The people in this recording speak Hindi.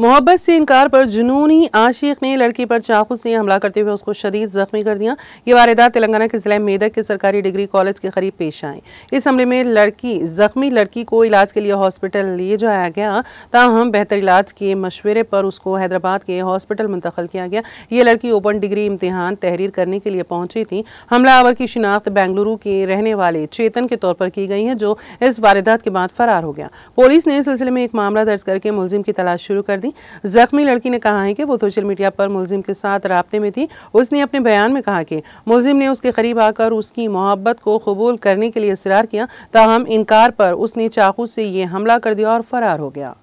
मोहब्बत से इनकार पर जुनूनी आशिक ने लड़की पर चाकू से हमला करते हुए उसको शदीद जख्मी कर दिया ये वारदात तेलंगाना के ज़िला मेदक के सरकारी डिग्री कॉलेज के करीब पेश आई इस हमले में लड़की जख्मी लड़की को इलाज के लिए हॉस्पिटल लिए जाया गया ताहम बेहतर इलाज के मशवरे पर उसको हैदराबाद के हॉस्पिटल मुंतकिल किया गया ये लड़की ओपन डिग्री इम्तहान तहरीर करने के लिए पहुंची थी हमलावर की शिनाख्त बेंगलुरु के रहने वाले चेतन के तौर पर की गई है जो इस वारदात के बाद फरार हो गया पुलिस ने इस सिलसिले में एक मामला दर्ज करके मुलजिम की तलाश शुरू कर दी जख्मी लड़की ने कहा है कि वो सोशल मीडिया पर मुलिम के साथ रबते में थी उसने अपने बयान में कहा कि मुलिम ने उसके करीब आकर उसकी मोहब्बत को कबूल करने के लिए इसरार किया ताहम इनकार पर उसने चाकू से ये हमला कर दिया और फरार हो गया